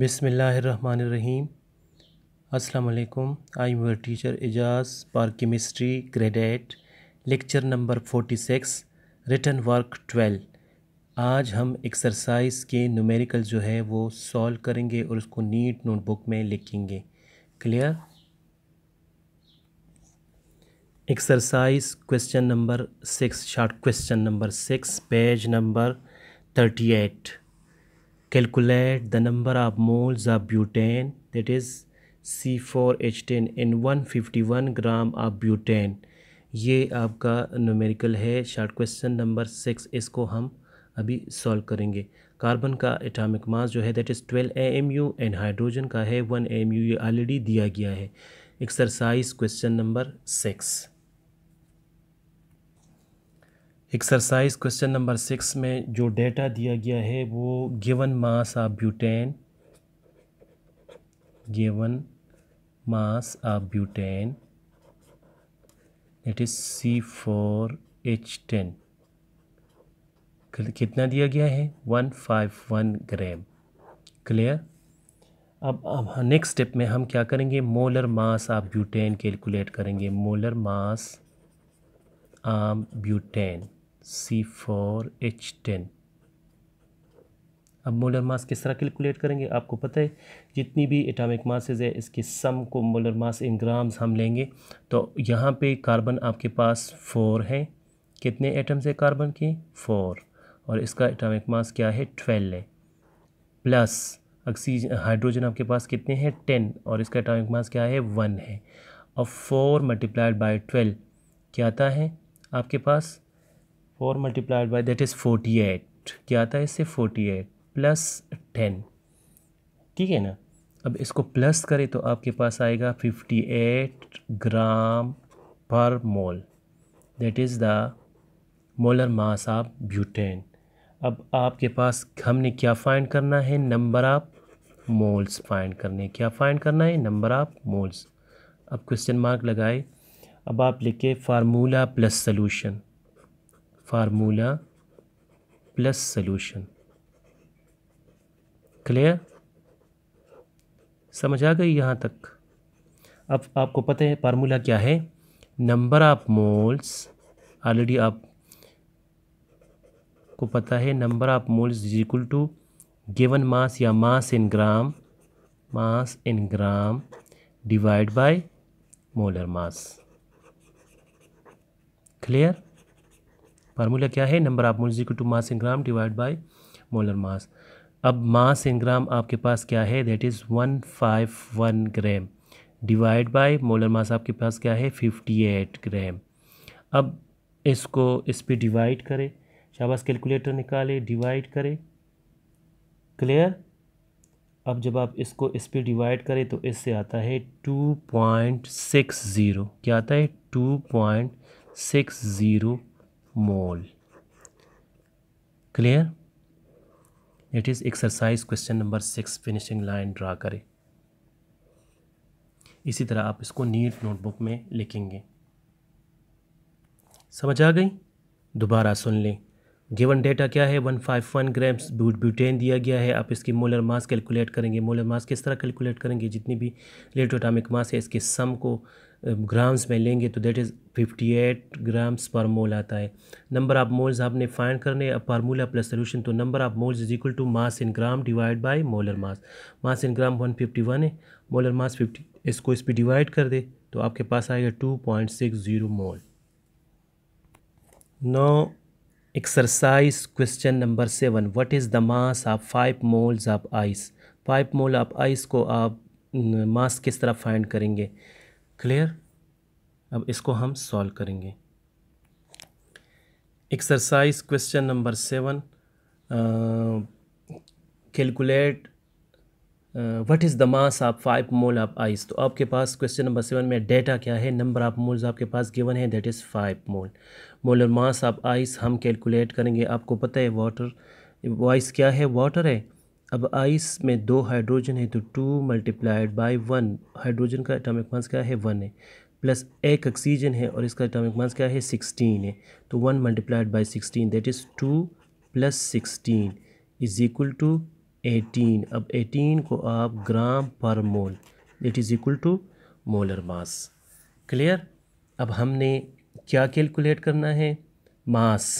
बिसमीम अस्सलाम I am your teacher Ejaz पार केमिस्ट्री ग्रेडेट lecture number forty six return work twelve आज हम एक्सरसाइज के नुमेरिकल जो है वो सॉल्व करेंगे और उसको नीट नोटबुक में लिखेंगे clear exercise question number six short question number six page number thirty eight calculate the number of moles of butane that is C4H10 in 151 gram of butane ये आपका नोमेरिकल है short question number six इसको हम अभी solve करेंगे carbon का atomic mass जो है that is twelve A M U and hydrogen का है वन ए एम यू ये ऑलरेडी दिया गया है exercise question number six exercise question number six में जो डेटा दिया गया है वो given mass of butane given mass of butane it is C four H ten कितना दिया गया है one five one gram clear अब अब नेक्स्ट हाँ, स्टेप में हम क्या करेंगे molar mass of butane calculate करेंगे molar mass of butane C four H ten अब मोलर मास किस तरह कैलकुलेट करेंगे आपको पता है जितनी भी एटॉमिक मासेज है इसके सम को मोलर मास इन ग्राम्स हम लेंगे तो यहाँ पे कार्बन आपके पास फोर है कितने एटम्स है कार्बन के फोर और इसका एटॉमिक मास क्या है ट्वेल्व है प्लस ऑक्सीजन हाइड्रोजन आपके पास कितने हैं टेन और इसका एटॉमिक मास क्या है वन है और फोर मल्टीप्लाइड बाई ट्वेल्व क्या आता है आपके पास four multiplied by that is forty eight क्या आता है इससे फोर्टी एट प्लस टेन ठीक है ना अब इसको प्लस करें तो आपके पास आएगा फिफ्टी एट ग्राम पर mole that is the molar mass of butane अब आपके पास हमने क्या फाइंड करना है नंबर ऑफ मोल्स फाइंड करने क्या फाइंड करना है नंबर ऑफ मोल्स अब क्वेश्चन मार्क लगाए अब आप लिखे formula plus solution formula plus solution clear समझ आ गई यहाँ तक अब आपको पता है फार्मूला क्या है नंबर ऑफ मोल्स ऑलरेडी आप को पता है number of moles is equal to given mass या mass in gram mass in gram divide by molar mass clear formula क्या है number of mole to mass in gram divide by molar mass अब mass in gram आपके पास क्या है that is one five one gram divide by molar mass आपके पास क्या है फिफ्टी एट ग्राम अब इसको इस पर डिवाइड करें शाबाश कैलकुलेटर निकाले डिवाइड करें क्लियर अब जब आप इसको इस पर डिवाइड करें तो इससे आता है टू पॉइंट सिक्स ज़ीरो क्या आता है two point six zero mole clear it is exercise question number six finishing line draw करें इसी तरह आप इसको नीट नोटबुक में लिखेंगे समझ आ गई दोबारा सुन लें गिवन डेटा क्या है 151 ग्राम्स ब्यूटेन दिया गया है आप इसकी मोलर मास कैलकुलेट करेंगे मोलर मास किस तरह कैलकुलेट करेंगे जितनी भी लेटोटामिक मास है इसके सम को ग्राम्स में लेंगे तो देट इज़ 58 ग्राम्स पर मोल आता है नंबर ऑफ मोल्स आपने फाइंड करने फार्मूला प्लस सोल्यूशन तो number of moles is equal to mass in gram divide by molar mass mass in gram 151 है मोलर मास 50 इसको इस पर डिवाइड कर दे तो आपके पास आएगा 2.60 mole now exercise question number seven what is the mass of five moles of ice five mole of ice को आप मास किस तरह फाइंड करेंगे क्लियर अब इसको हम सॉल्व करेंगे exercise question number seven calculate what is the mass of five mole of ice तो आपके पास क्वेश्चन नंबर सेवन में डेटा क्या है नंबर ऑफ मोल्स आपके पास गिवन है that is five mole molar mass of ice हम कैलकुलेट करेंगे आपको पता है वाटर आइस क्या है वाटर है अब आइस में दो हाइड्रोजन है तो two multiplied by one hydrogen का एटॉमिक मास क्या है वन है प्लस एक ऑक्सीजन है और इसका एटॉमिक मास क्या है सिक्सटीन है तो one multiplied by sixteen that is two plus sixteen is equal to eighteen अब एटीन को आप ग्राम पर mole that is equal to molar mass clear अब हमने क्या कैलकुलेट करना है मास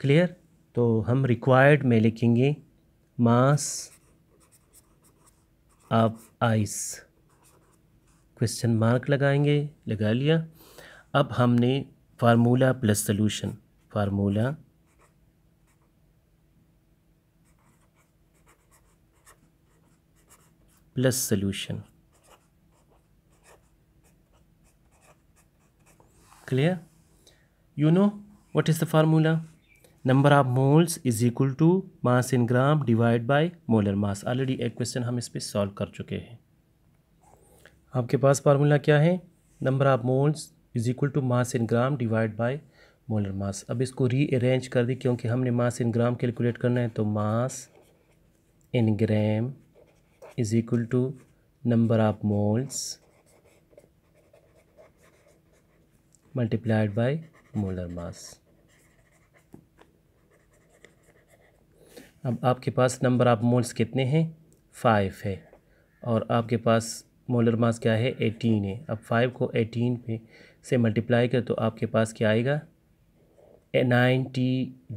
क्लियर तो हम रिक्वायर्ड में लिखेंगे mass of ice question mark लगाएंगे लगा लिया अब हमने formula plus solution formula plus solution clear you know what is the formula number of moles is equal to mass in gram divide by molar mass already एक question हम इस पर solve कर चुके हैं आपके पास फार्मूला क्या है number of moles is equal to mass in gram divide by molar mass अब इसको रीअरेंज कर दी क्योंकि हमने मास इन ग्राम कैलकुलेट करना है तो mass in gram is equal to number of moles multiplied by molar mass अब आपके पास नंबर ऑफ मोल्स कितने हैं फाइव है और आपके पास मोलर मास क्या है एटीन है अब फाइव को एटीन पे से मल्टीप्लाई कर तो आपके पास क्या आएगा ninety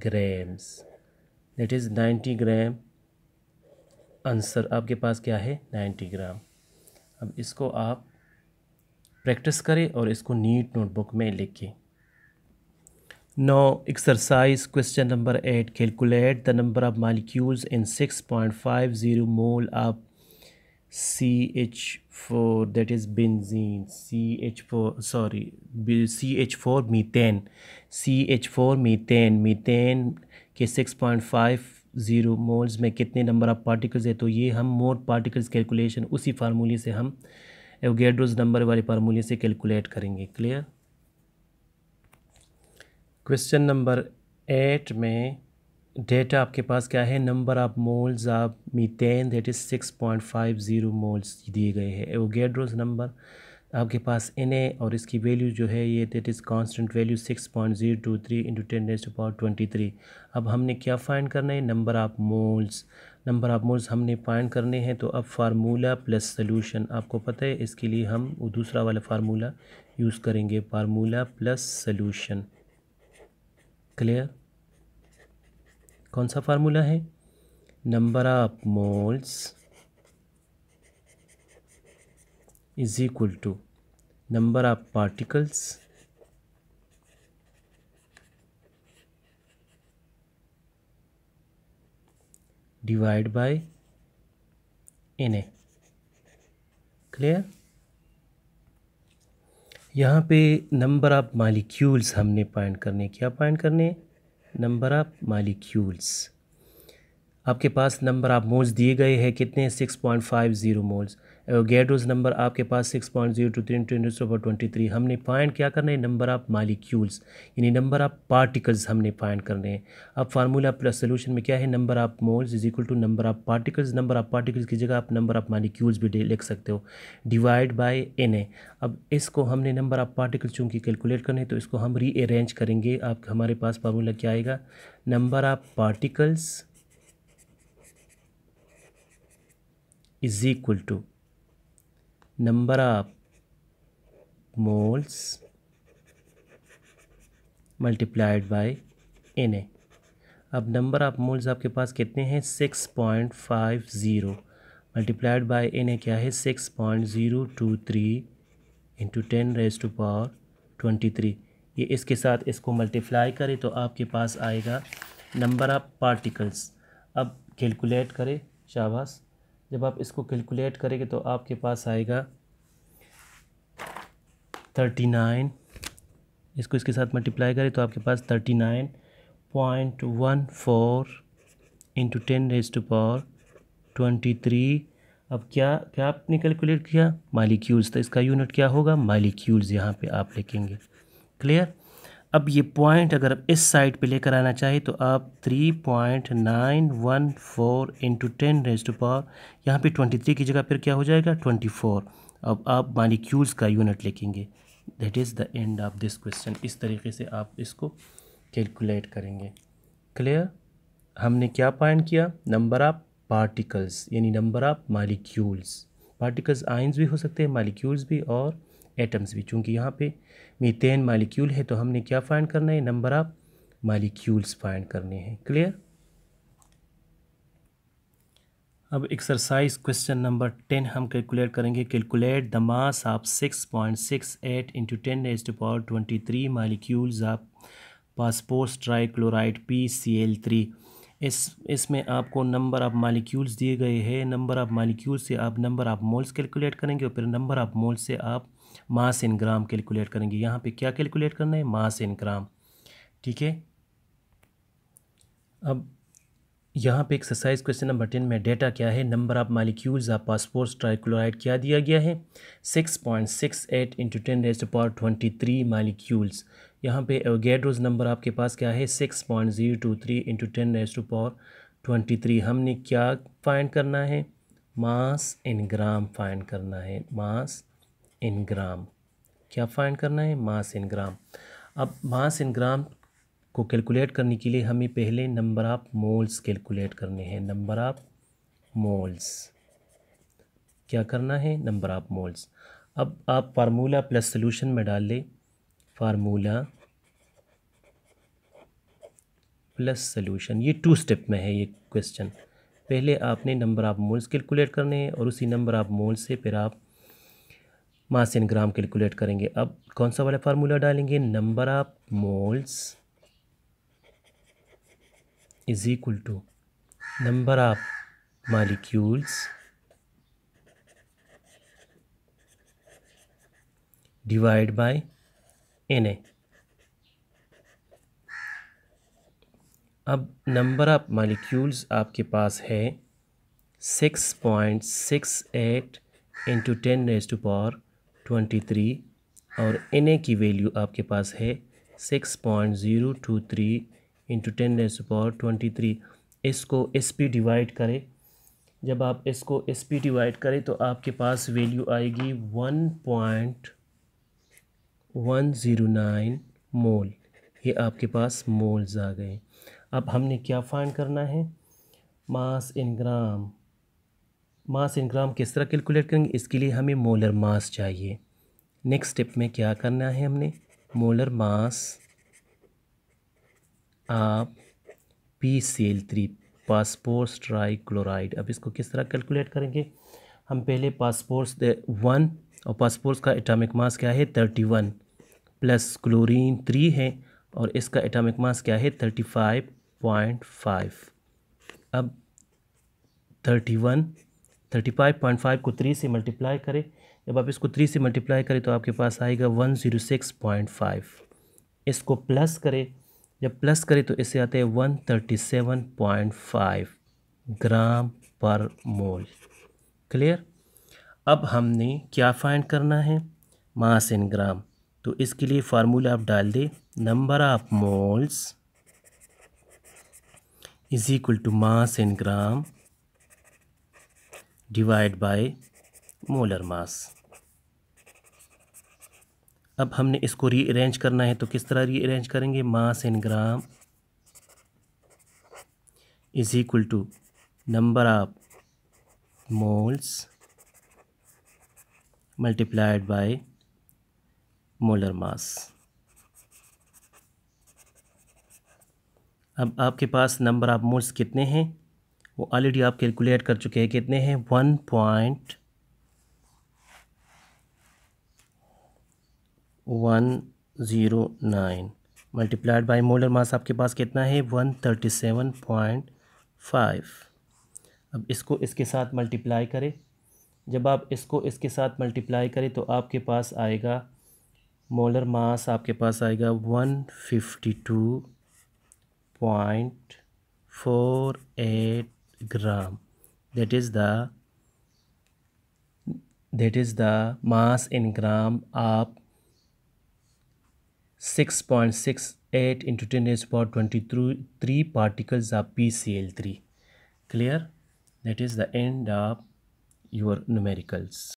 grams that is ninety gram answer आपके पास क्या है नाइन्टी ग्राम अब इसको आप प्रैक्टिस करें और इसको नीट नोटबुक में लिखें Now exercise question number 8 calculate the number of molecules in 6.50 mole of CH4 that is benzene CH4 sorry CH4 methane CH4 methane methane के 6.5 ज़ीरो मोल्स में कितने नंबर ऑफ़ पार्टिकल्स है तो ये हम मोड पार्टिकल्स कैलकुलेशन उसी फार्मूले से हम एवगेड्रोज नंबर वाले फार्मूले से कैलकुलेट करेंगे क्लियर क्वेश्चन नंबर एट में डेटा आपके पास क्या है number of moles of methane that is six point five zero moles दिए गए हैं एवोगेड्रोस नंबर आपके पास एन ए और इसकी वैल्यू जो है ये that is constant value six point zero two three into ten raise to power twenty three अब हमने क्या फाइंड करना है number of moles number of moles हमने फाइंड करने हैं तो अब फार्मूला प्लस सोल्यूशन आपको पता है इसके लिए हम दूसरा वाला फार्मूला यूज़ करेंगे फार्मूला प्लस सोल्यूशन क्लियर कौन सा फार्मूला है number of moles is equal to number of particles divide by N A clear यहाँ पे नंबर ऑफ़ मालिक्यूल्स हमने पॉइंट करने क्या पॉइंट करने नंबर ऑफ़ मालिक्यूल्स आपके पास नंबर ऑफ़ मोल्स दिए गए हैं कितने 6.50 मोल्स गैडोज नंबर आपके पास six point zero two three two four twenty three हमने फाइंड क्या करना है नंबर ऑफ़ मालिक्यूल्स यानी नंबर ऑफ़ पार्टिकल्स हमने फाइंड करने हैं अब फार्मूला प्लस सोल्यूशन में क्या है number of moles is equal to number of particles number of particles की जगह आप नंबर ऑफ़ मालिक्यूल्स भी लिख सकते हो डिवाइड बाई एन ए अब इसको हमने नंबर ऑफ़ पार्टिकल्स चूँकि कैलकुलेट करने तो इसको हम रीअरेंज करेंगे आप हमारे पास फार्मूला क्या आएगा number of particles is equal to number of moles multiplied by N A अब नंबर ऑफ मोल्स आपके पास कितने हैं six point five zero multiplied by N A क्या है six point zero two three into ten raise to power twenty three ये इसके साथ इसको मल्टीप्लाई करें तो आपके पास आएगा नंबर ऑफ पार्टिकल्स अब कैलकुलेट करें शाबाश जब आप इसको कैलकुलेट करेंगे तो आपके पास आएगा थर्टी नाइन इसको इसके साथ मल्टीप्लाई करें तो आपके पास thirty nine point one four into ten raise to power twenty three अब क्या क्या आपने कैलकुलेट किया मालिक्यूल्स तो इसका यूनिट क्या होगा मालिक्यूल्स यहाँ पे आप लिखेंगे क्लियर अब ये पॉइंट अगर आप इस साइड पे लेकर आना चाहिए तो आप three point nine one four into ten raise to power यहाँ पर ट्वेंटी थ्री की जगह फिर क्या हो जाएगा ट्वेंटी फोर अब आप मालिक्यूल्स का यूनिट लिखेंगे that is the end of this question इस तरीके से आप इसको कैलकुलेट करेंगे क्लियर हमने क्या पॉइंट किया नंबर ऑफ पार्टिकल्स यानी number of molecules particles ions भी हो सकते हैं मालिक्यूल्स भी और एटम्स भी चूँकि यहाँ पर मीथेन मालिक्यूल है तो हमने क्या फाइंड करना है नंबर ऑफ मालिक्यूल्स फाइंड करने हैं क्लियर अब एक्सरसाइज क्वेश्चन नंबर टेन हम कैलकुलेट करेंगे calculate the mass of six point six eight into ten raise to power twenty three molecules of phosphorus trichloride P C L three इस इसमें आपको number of molecules दिए गए हैं number of molecule से आप नंबर ऑफ़ मोल्स कैलकुलेट करेंगे और फिर नंबर ऑफ़ मोल्स से आप मास इन ग्राम कैलकुलेट करेंगे यहाँ पे क्या कैलकुलेट करना है मास इन ग्राम ठीक है अब यहाँ पे एक्सरसाइज क्वेश्चन नंबर टेन में डेटा क्या है number of molecules of phosphorus trichloride क्या दिया गया है six point six eight into ten raised power twenty three molecules यहाँ पे एवगेड्रोज नंबर आपके पास क्या है six point zero two three into ten raised to power twenty three हमने क्या फाइंड करना है मास इन ग्राम फाइंड करना है मास इन ग्राम क्या फाइंड करना है मास इन ग्राम अब मास इन ग्राम को कैलकुलेट करने के लिए हमें पहले नंबर ऑफ मोल्स कैलकुलेट करने हैं नंबर ऑफ मोल्स क्या करना है नंबर ऑफ मोल्स अब आप फार्मूला प्लस सोल्यूशन में डाल लें फार्मूला प्लस सोल्यूशन ये टू स्टेप में है ये क्वेश्चन पहले आपने नंबर ऑफ मोल्स कैलकुलेट करने हैं और उसी नंबर ऑफ मोल्स से फिर आप मास इन ग्राम कैलकुलेट करेंगे अब कौन सा वाला फार्मूला डालेंगे number of moles is equal to number of molecules divide by N A अब नंबर ऑफ मालिक्यूल्स आपके पास है six point six eight into ten raise to power twenty three और एन ए की वैल्यू आपके पास है six point zero two three into ten raise power twenty three इसको एस पी डिवाइड करें जब आप इसको एस पी डिवाइड करें तो आपके पास वैल्यू आएगी one point one zero nine mole ये आपके पास मोल्स आ गए अब हमने क्या फाइंड करना है मास इन ग्राम मास इन ग्राम किस तरह कैलकुलेट करेंगे इसके लिए हमें मोलर मास चाहिए नेक्स्ट स्टेप में क्या करना है हमने मोलर मास आप P C L three phosphorus trichloride अब इसको किस तरह कैलकुलेट करेंगे हम पहले पासपोर्ट्स वन और पासपोर्ट्स का एटॉमिक मास क्या है thirty one plus chlorine three है और इसका एटॉमिक मास क्या है थर्टी फाइव पॉइंट फाइव अब thirty one thirty five point five को थ्री से मल्टीप्लाई करें जब आप इसको थ्री से मल्टीप्लाई करें तो आपके पास आएगा one zero six point five इसको प्लस करें जब प्लस करें तो इससे आते हैं one thirty seven point five gram पर मोल क्लियर अब हमने क्या फाइंड करना है मास इन ग्राम तो इसके लिए फार्मूला आप डाल दें number of moles is equal to mass in gram divide by molar mass अब हमने इसको रीअरेंज करना है तो किस तरह रीअरेंज करेंगे mass in gram is equal to number of moles multiplied by molar mass अब आपके पास नंबर ऑफ मोल्स कितने हैं वो ऑलरेडी आप कैलकुलेट कर चुके हैं कितने हैं one point one zero nine multiplied by molar mass आपके पास कितना है one thirty seven point five अब इसको इसके साथ मल्टीप्लाई करें जब आप इसको इसके साथ मल्टीप्लाई करें तो आपके पास आएगा मोलर मास आपके पास आएगा one fifty two point four eight gram that is the that is the mass in gram of 6.68 into 10 to the power 23 particles of PCl3 clear that is the end of your numericals